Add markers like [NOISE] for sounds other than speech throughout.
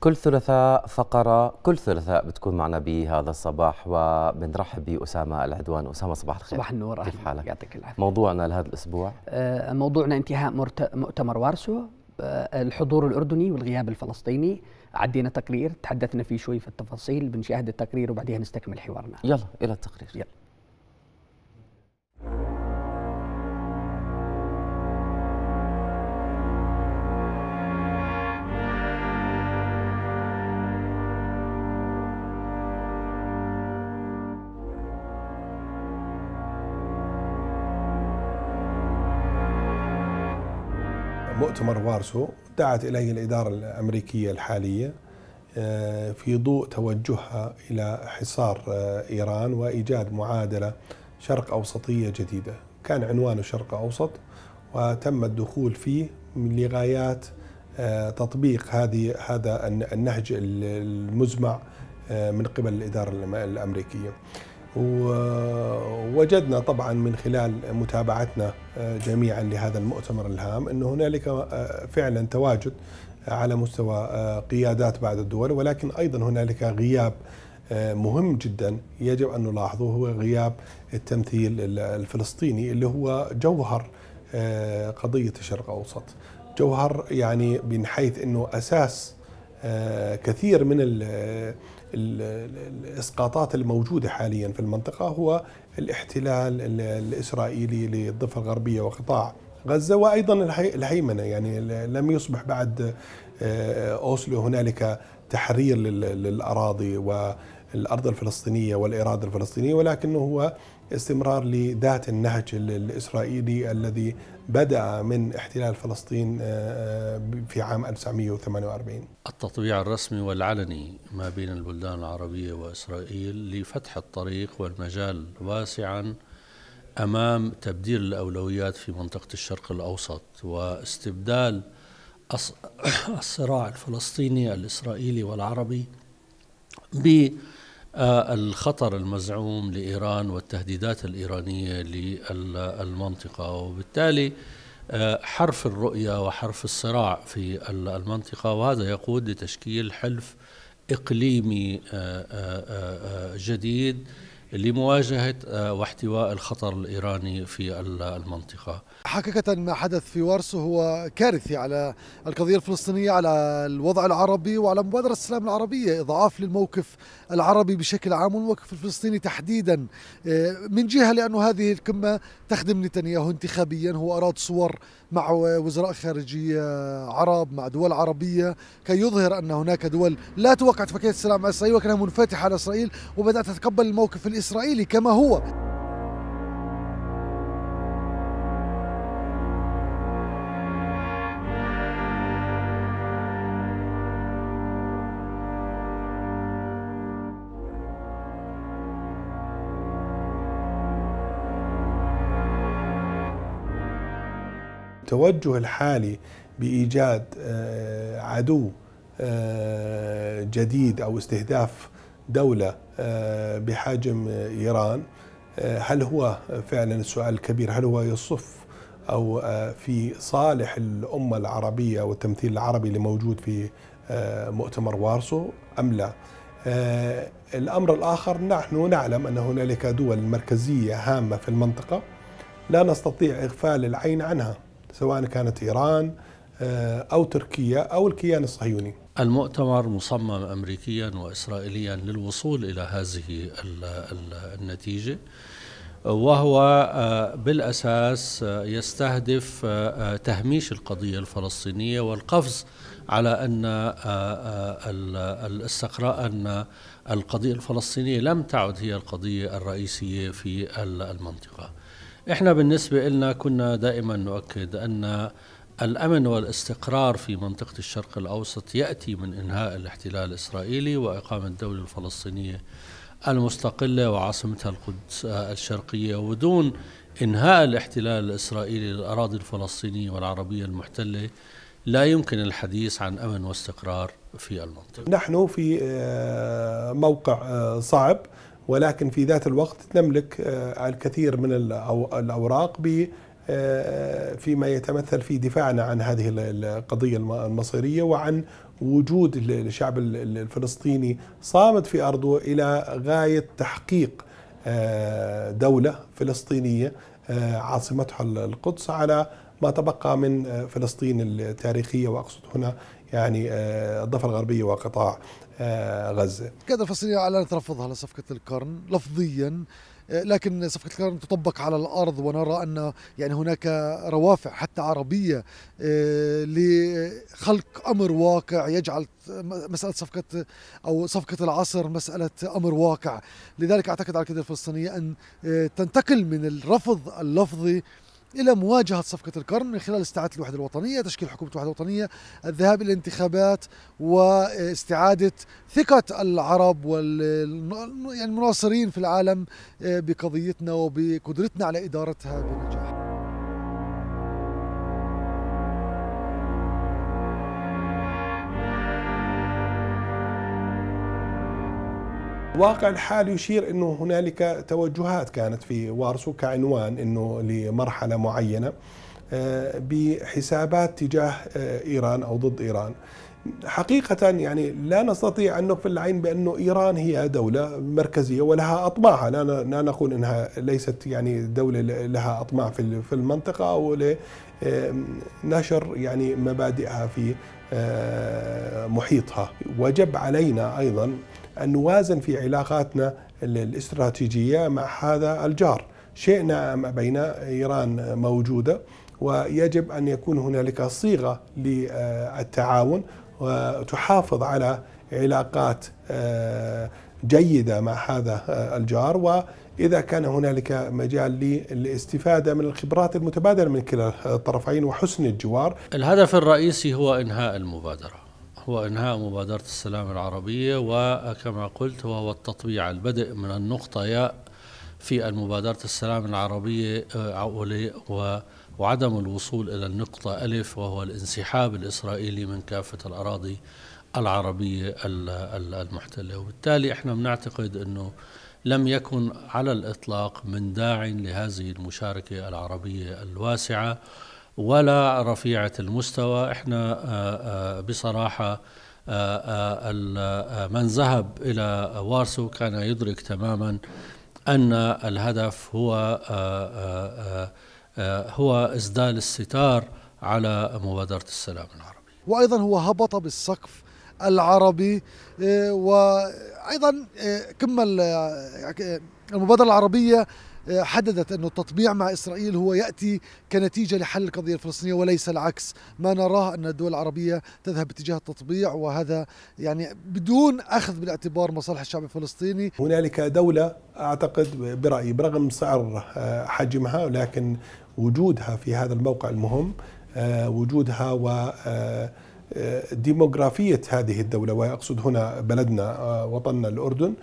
كل ثلاثاء فقرة كل ثلاثاء بتكون معنا بهذا الصباح وبنرحب بأسامة العدوان أسامة صباح الخير صباح النور كيف حالك؟ يعطيك العافية موضوعنا لهذا الأسبوع آه، موضوعنا انتهاء مؤتمر وارسو آه، الحضور الأردني والغياب الفلسطيني عدينا تقرير تحدثنا فيه شوي في التفاصيل بنشاهد التقرير وبعدها نستكمل حوارنا يلا إلى التقرير يلا مؤتمر وارسو دعت إليه الإدارة الأمريكية الحالية آه، في ضوء توجهها إلى حصار آه، إيران وإيجاد معادلة شرق أوسطية جديدة كان عنوانه شرق أوسط وتم الدخول فيه لغايات آه، تطبيق هذه هذا النهج المزمع من قبل الإدارة الأمريكية ووجدنا طبعا من خلال متابعتنا آه، جميعا لهذا المؤتمر الهام أن هنالك آه، فعلا تواجد على مستوى آه، قيادات بعض الدول ولكن أيضا هنالك غياب مهم جدا يجب أن نلاحظه هو غياب التمثيل الفلسطيني اللي هو جوهر قضية الشرق الأوسط جوهر يعني من حيث أنه أساس كثير من الاسقاطات الموجوده حاليا في المنطقه هو الاحتلال الاسرائيلي للضفه الغربيه وقطاع غزه وايضا الهيمنه يعني لم يصبح بعد آه، اوسلو هنالك تحرير للاراضي والارض الفلسطينيه والاراده الفلسطينيه ولكنه هو استمرار لذات النهج الإسرائيلي الذي بدأ من احتلال فلسطين آه، آه، في عام 1948 التطبيع الرسمي والعلني ما بين البلدان العربية وإسرائيل لفتح الطريق والمجال واسعا أمام تبديل الأولويات في منطقة الشرق الأوسط واستبدال [COUGHS] الصراع الفلسطيني الإسرائيلي والعربي ب الخطر المزعوم لإيران والتهديدات الإيرانية للمنطقة وبالتالي آه، حرف الرؤية وحرف الصراع في المنطقة وهذا يقود لتشكيل حلف إقليمي آه، آه، جديد لمواجهة آه، واحتواء الخطر الإيراني في المنطقة حقيقة ما حدث في وارسو هو كارثي على القضية الفلسطينية على الوضع العربي وعلى مبادرة السلام العربية إضعاف للموقف العربي بشكل عام والموقف الفلسطيني تحديدا آه، من جهة لأن هذه القمة تخدم نتنياهو انتخابيا هو أراد صور مع وزراء خارجية عرب مع دول عربية كي يظهر أن هناك دول لا توقع اتفاقية السلام مع إسرائيل وكانها منفتحة على إسرائيل وبدأت تتقبل الموقف الإسرائيلي كما هو التوجه الحالي بايجاد آه، عدو آه، جديد او استهداف دوله آه، بحجم ايران هل هو فعلا السؤال الكبير هل هو يصف او في صالح الامه العربيه والتمثيل العربي الموجود في مؤتمر وارسو ام لا؟ الامر الاخر نحن نعلم ان هنالك دول مركزيه هامه في المنطقه لا نستطيع اغفال العين عنها سواء كانت إيران آه، أو تركيا أو الكيان الصهيوني المؤتمر مصمم أمريكيا وإسرائيليا للوصول إلى هذه النتيجة وهو آه، بالأساس آه، يستهدف تهميش القضية الفلسطينية والقفز على أن الاستقراء أن القضية الفلسطينية لم تعد هي القضية الرئيسية في المنطقة احنا بالنسبة لنا كنا دائما نؤكد أن الأمن والاستقرار في منطقة الشرق الأوسط يأتي من إنهاء الاحتلال الإسرائيلي وإقامة الدولة الفلسطينية المستقلة وعاصمتها القدس الشرقية ودون إنهاء الاحتلال الإسرائيلي للأراضي الفلسطينية والعربية المحتلة لا يمكن الحديث عن أمن واستقرار في المنطقة نحن في آه، موقع آه، صعب ولكن في ذات الوقت نملك آه، الكثير من الأوراق آه، فيما يتمثل في دفاعنا عن هذه القضية المصيرية وعن وجود الشعب الفلسطيني صامد في أرضه إلى غاية تحقيق آه، دولة فلسطينية عاصمتها القدس على ما تبقى من فلسطين التاريخية وأقصد هنا يعني الضفة الغربية وقطاع آه، غزة القيادة الفلسطينية أعلنت رفضها لصفقة القرن لفظيا آه، لكن صفقة القرن تطبق على الأرض ونرى أن يعني هناك روافع حتى عربية آه، لخلق أمر واقع يجعل مسألة صفقة أو صفقة العصر مسألة أمر واقع لذلك أعتقد على القيادة الفلسطينية أن تنتقل من الرفض اللفظي إلى مواجهة صفقة القرن من خلال استعادة الوحدة الوطنية تشكيل حكومة الوحدة الوطنية الذهاب إلى الانتخابات واستعادة ثقة العرب وال يعني المناصرين في العالم آه، بقضيتنا وبقدرتنا على إدارتها بنجاح واقع الحال يشير انه هنالك توجهات كانت في وارسو كعنوان انه لمرحله معينه آه، بحسابات تجاه آه، ايران او ضد ايران. حقيقة يعني لا نستطيع أن نغفل العين بأن إيران هي دولة مركزية ولها أطماعها لا, لا نقول أنها ليست يعني دولة لها أطماع في المنطقة أو لنشر يعني مبادئها في آه، محيطها وجب علينا أيضا أن نوازن في علاقاتنا الاستراتيجية مع هذا الجار شئنا أم أبينا إيران موجودة ويجب أن يكون هنالك صيغة للتعاون وتحافظ على علاقات آه، جيدة مع هذا آه، الجار وإذا كان هنالك مجال للاستفادة من الخبرات المتبادلة من كلا الطرفين وحسن الجوار الهدف الرئيسي هو إنهاء المبادرة هو إنهاء مبادرة السلام العربية وكما قلت وهو التطبيع البدء من النقطة ياء في المبادرة السلام العربية آه، وعدم الوصول إلى النقطة ألف وهو الانسحاب الإسرائيلي من كافة الأراضي العربية المحتلة وبالتالي احنا بنعتقد أنه لم يكن على الإطلاق من داع لهذه المشاركة العربية الواسعة ولا رفيعة المستوى احنا آه، آه، بصراحة آه، من ذهب إلى وارسو كان يدرك تماما أن الهدف هو هو إسدال الستار على مبادرة السلام العربي وأيضا هو هبط بالسقف العربي وأيضا كمل المبادرة العربية حددت أن التطبيع مع إسرائيل هو يأتي كنتيجة لحل القضية الفلسطينية وليس العكس ما نراه أن الدول العربية تذهب باتجاه التطبيع وهذا يعني بدون أخذ بالاعتبار مصالح الشعب الفلسطيني هنالك دولة أعتقد برأيي برغم سعر آه، حجمها لكن وجودها في هذا الموقع المهم آه، وجودها و آه، ديموغرافية هذه الدولة وأقصد هنا بلدنا وطننا الأردن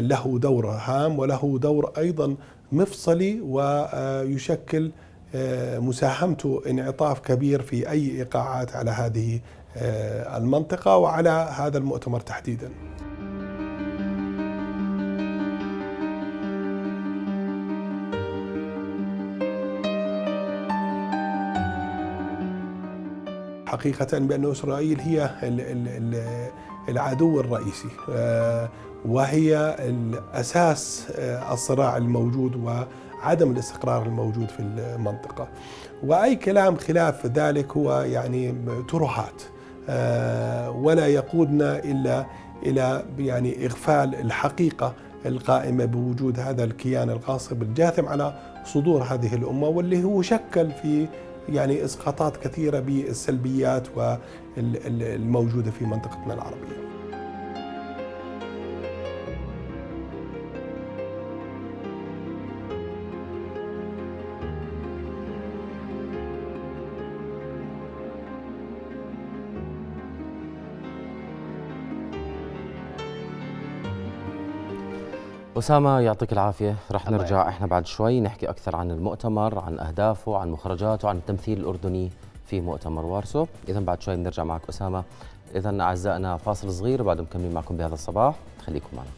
له دور هام وله دور أيضا مفصلي ويشكل آه، مساهمته انعطاف كبير في اي ايقاعات على هذه آه، المنطقه وعلى هذا المؤتمر تحديدا. حقيقة بأن إسرائيل هي العدو الرئيسي آه، وهي الأساس آه، الصراع الموجود وعدم الاستقرار الموجود في المنطقة وأي كلام خلاف ذلك هو يعني ترهات آه، ولا يقودنا إلا إلى يعني إغفال الحقيقة القائمة بوجود هذا الكيان الغاصب الجاثم على صدور هذه الأمة واللي هو شكل في يعني اسقاطات كثيره بالسلبيات والموجوده في منطقتنا العربيه أسامة يعطيك العافية رح نرجع يعني. إحنا بعد شوي نحكي أكثر عن المؤتمر عن أهدافه عن مخرجاته عن التمثيل الأردني في مؤتمر وارسو إذا بعد شوي بنرجع معك أسامة إذا أعزائنا فاصل صغير وبعد مكملين معكم بهذا الصباح خليكم معنا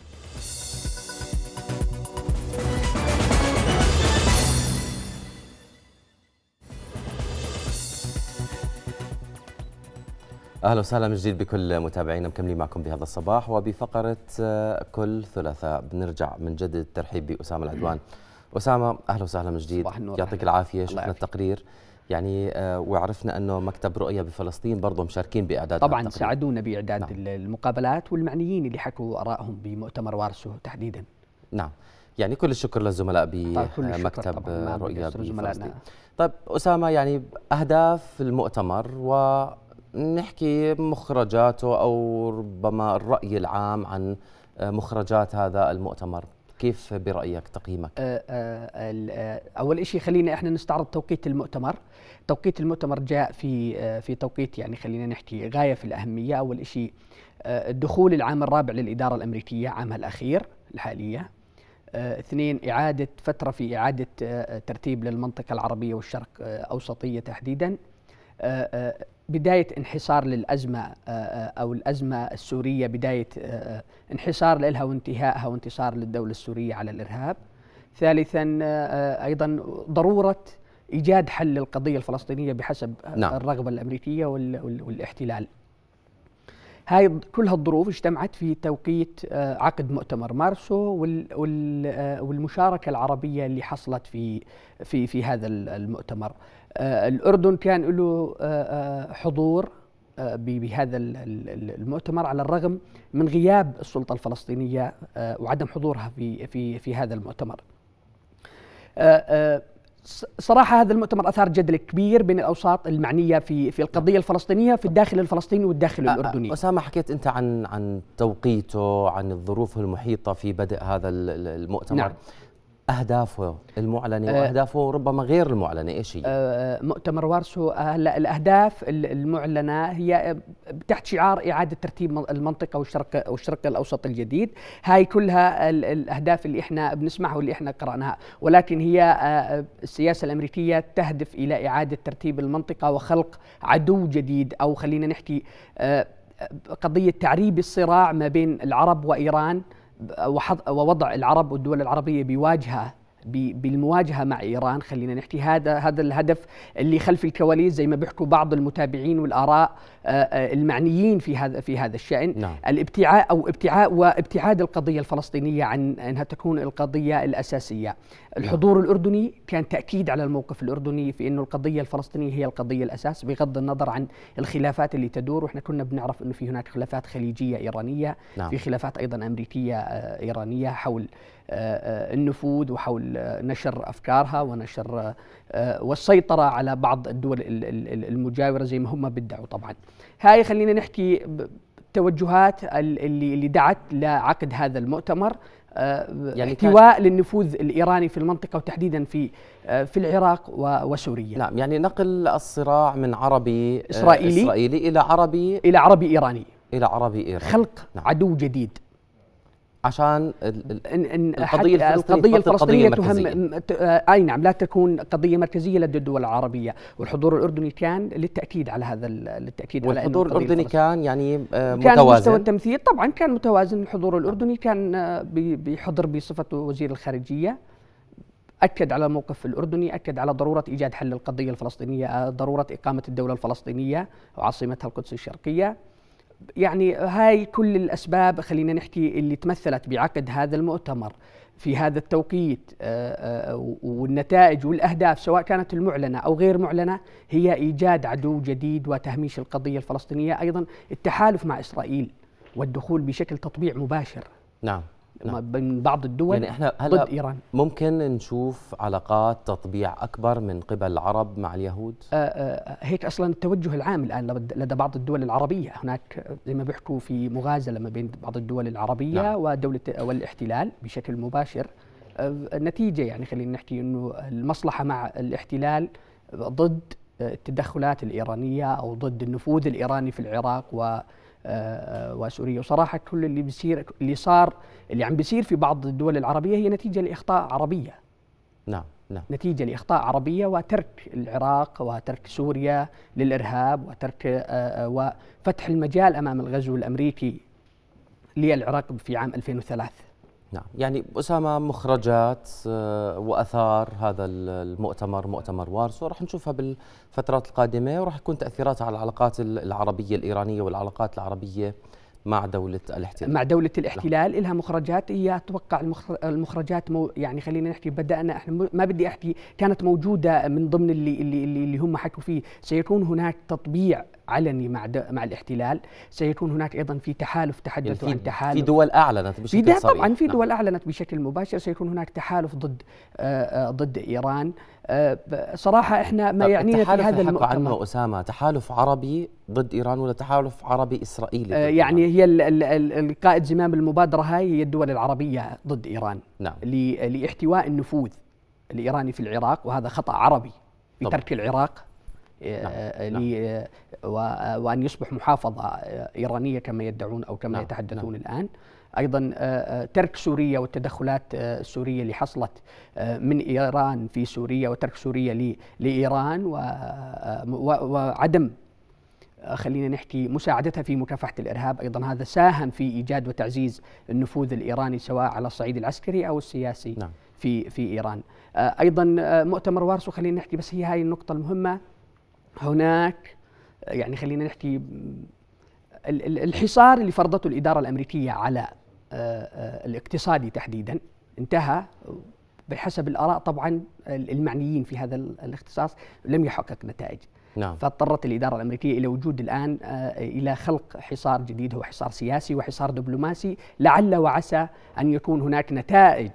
اهلا وسهلا من جديد بكل متابعينا مكملين معكم بهذا الصباح وبفقره آه، كل ثلاثاء بنرجع من جد الترحيب باسامه العدوان [CLEARS THROAT] اسامه اهلا وسهلا من جديد يعطيك العافيه شفنا التقرير يعني آه، وعرفنا انه مكتب رؤيه بفلسطين برضه مشاركين باعداد طبعا التقرير. ساعدونا باعداد نعم. المقابلات والمعنيين اللي حكوا ارائهم بمؤتمر وارسو تحديدا نعم يعني كل الشكر للزملاء طيب، بمكتب رؤيه بفلسطين طيب اسامه يعني اهداف المؤتمر و نحكي مخرجاته أو ربما الرأي العام عن آه، مخرجات هذا المؤتمر كيف برأيك تقييمك؟ آه، آه، أول شيء خلينا إحنا نستعرض توقيت المؤتمر توقيت المؤتمر جاء في في توقيت يعني خلينا نحكي غاية في الأهمية أول شيء دخول العام الرابع للإدارة الأمريكية عامها الأخير الحالية اثنين إعادة فترة في إعادة ترتيب للمنطقة العربية والشرق أوسطية تحديدا بداية انحصار للأزمة آه، آه، أو الأزمة السورية بداية آه، انحصار لها وانتهائها وانتصار للدولة السورية على الإرهاب ثالثا أيضا ضرورة إيجاد حل للقضية الفلسطينية بحسب نعم. الرغبة الأمريكية والاحتلال هاي كل هالظروف اجتمعت في توقيت عقد مؤتمر مارسو والمشاركة العربية اللي حصلت في في في هذا المؤتمر آه، الأردن كان له آه، آه، حضور بهذا المؤتمر على الرغم من غياب السلطة الفلسطينية وعدم حضورها في في في هذا المؤتمر. صراحة هذا المؤتمر أثار جدل كبير بين الأوساط المعنية في في القضية الفلسطينية في الداخل الفلسطيني والداخل الأردني. أسامة حكيت أنت عن عن توقيته عن الظروف المحيطة في بدء هذا المؤتمر. نعم. اهدافه المعلنه آه، واهدافه ربما غير المعلنه ايش هي؟ آه، مؤتمر وارسو آه، هلا الاهداف المعلنه هي تحت شعار اعاده ترتيب المنطقه والشرق والشرق الاوسط الجديد، هاي كلها الاهداف اللي احنا بنسمعها واللي احنا قراناها، ولكن هي السياسه الامريكيه تهدف الى اعاده ترتيب المنطقه وخلق عدو جديد او خلينا نحكي قضيه تعريب الصراع ما بين العرب وايران ووضع العرب والدول العربية بواجهة بالمواجهه مع ايران خلينا نحكي هذا هذا الهدف اللي خلف الكواليس زي ما بيحكوا بعض المتابعين والاراء آه، آه، المعنيين في هذا في هذا الشان نعم. الابتعاء او ابتعاء وابتعاد القضيه الفلسطينيه عن انها تكون القضيه الاساسيه نعم. الحضور نعم. الاردني كان تاكيد على الموقف الاردني في انه القضيه الفلسطينيه هي القضيه الاساس بغض النظر عن الخلافات اللي تدور واحنا كنا بنعرف انه في هناك خلافات خليجيه ايرانيه نعم. في خلافات ايضا امريكيه آه، ايرانيه حول النفوذ وحول نشر افكارها ونشر آه، والسيطره على بعض الدول المجاوره زي ما هم بدعوا طبعا. هاي خلينا نحكي التوجهات اللي اللي دعت لعقد هذا المؤتمر آه، يعني احتواء للنفوذ الايراني في المنطقه وتحديدا في آه، في العراق وسوريا نعم يعني نقل الصراع من عربي اسرائيلي, إسرائيلي الى عربي الى عربي ايراني الى عربي ايراني خلق نعم. عدو جديد عشان إن إن القضية الفلسطينية, القضية الفلسطينية تهم أي نعم لا تكون قضية مركزية لدى الدول العربية والحضور الأردني كان للتأكيد على هذا للتأكيد على الحضور الأردني كان يعني متوازن آه، كان مستوى التمثيل طبعا كان متوازن الحضور الأردني كان آه، بيحضر بصفة وزير الخارجية أكد على الموقف الأردني أكد على ضرورة إيجاد حل القضية الفلسطينية آه، ضرورة إقامة الدولة الفلسطينية وعاصمتها القدس الشرقية يعني هاي كل الأسباب خلينا نحكي اللي تمثلت بعقد هذا المؤتمر في هذا التوقيت آه، آه، والنتائج والأهداف سواء كانت المعلنة أو غير معلنة هي إيجاد عدو جديد وتهميش القضية الفلسطينية أيضا التحالف مع إسرائيل والدخول بشكل تطبيع مباشر نعم نعم. من بعض الدول يعني احنا هلا ضد ايران ممكن نشوف علاقات تطبيع اكبر من قبل العرب مع اليهود؟ آه آه هيك اصلا التوجه العام الان لدى بعض الدول العربيه، هناك زي ما بيحكوا في مغازله ما بين بعض الدول العربيه نعم. ودوله والاحتلال بشكل مباشر آه النتيجه يعني خلينا نحكي انه المصلحه مع الاحتلال ضد التدخلات الايرانيه او ضد النفوذ الايراني في العراق و آه، آه، وسوريا وصراحه كل اللي بيصير اللي صار اللي عم بيصير في بعض الدول العربيه هي نتيجه لاخطاء عربيه نعم نعم نتيجه لاخطاء عربيه وترك العراق وترك سوريا للارهاب وترك آه، وفتح المجال امام الغزو الامريكي للعراق في عام 2003 نعم يعني أسامة مخرجات آه، وأثار هذا المؤتمر مؤتمر وارسو راح نشوفها بالفترات القادمة وراح يكون تأثيراتها على العلاقات العربية الإيرانية والعلاقات العربية مع دولة الاحتلال مع دولة نعم. الاحتلال لها مخرجات هي اتوقع المخرجات مو يعني خلينا نحكي بدأنا احنا ما بدي احكي كانت موجودة من ضمن اللي اللي اللي هم حكوا فيه سيكون هناك تطبيع علني مع مع الاحتلال سيكون هناك ايضا في تحالف تحدثوا يعني عن تحالف في دول اعلنت بشكل في صريح طبعا في نعم. دول نعم. اعلنت بشكل مباشر سيكون هناك تحالف ضد آآ آه، آآ آه، ضد ايران آآ آه، صراحه احنا ما طيب، يعنينا في هذا المؤتمر عنه اسامه تحالف عربي ضد ايران ولا تحالف عربي اسرائيلي يعني هي القائد زمام المبادره هاي هي الدول العربيه ضد ايران نعم. لاحتواء النفوذ الايراني في العراق وهذا خطا عربي بترك العراق نعم. آه، نعم. وان يصبح محافظه ايرانيه كما يدعون او كما نعم. يتحدثون نعم. الان ايضا آه، آه، ترك سوريا والتدخلات السوريه اللي حصلت من ايران في سوريا وترك سوريا لايران وعدم آه، خلينا نحكي مساعدتها في مكافحة الإرهاب أيضا هذا ساهم في إيجاد وتعزيز النفوذ الإيراني سواء على الصعيد العسكري أو السياسي نعم. في في إيران آه، أيضا آه، مؤتمر وارسو خلينا نحكي بس هي هاي النقطة المهمة هناك يعني خلينا نحكي الحصار اللي فرضته الإدارة الأمريكية على الاقتصادي تحديدا انتهى بحسب الآراء طبعا المعنيين في هذا الاختصاص لم يحقق نتائج نعم. فاضطرت الإدارة الأمريكية إلى وجود الآن آه، إلى خلق حصار جديد هو حصار سياسي وحصار دبلوماسي لعل وعسى أن يكون هناك نتائج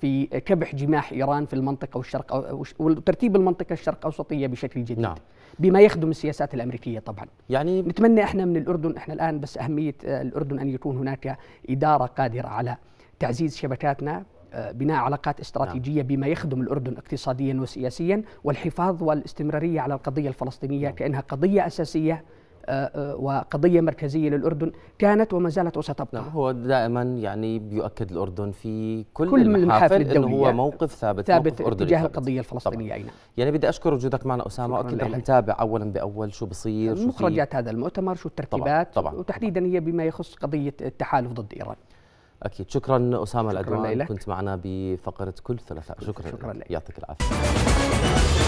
في كبح جماح إيران في المنطقة والشرق وترتيب المنطقة الشرق أوسطية بشكل جديد نعم. بما يخدم السياسات الأمريكية طبعا يعني نتمنى إحنا من الأردن إحنا الآن بس أهمية آه، الأردن أن يكون هناك إدارة قادرة على تعزيز شبكاتنا آه، بناء علاقات استراتيجية نعم. بما يخدم الأردن اقتصاديا وسياسيا والحفاظ والاستمرارية على القضية الفلسطينية نعم. كأنها قضية أساسية آه، آه، وقضية مركزية للأردن كانت وما زالت وستبقى نعم هو دائما يعني بيؤكد الأردن في كل, كل المحافل الدولية أنه هو موقف ثابت ثابت موقف تجاه القضية الفلسطينية أين نعم. يعني بدي أشكر وجودك معنا أسامة أكيد رح نتابع أولا بأول شو بصير شو مخرجات هذا المؤتمر شو الترتيبات طبعًا طبعًا وتحديدا هي بما يخص قضية التحالف ضد إيران اكيد شكرا اسامه العدوان كنت معنا بفقره كل ثلاثاء شكرا شكرا لك يعطيك العافيه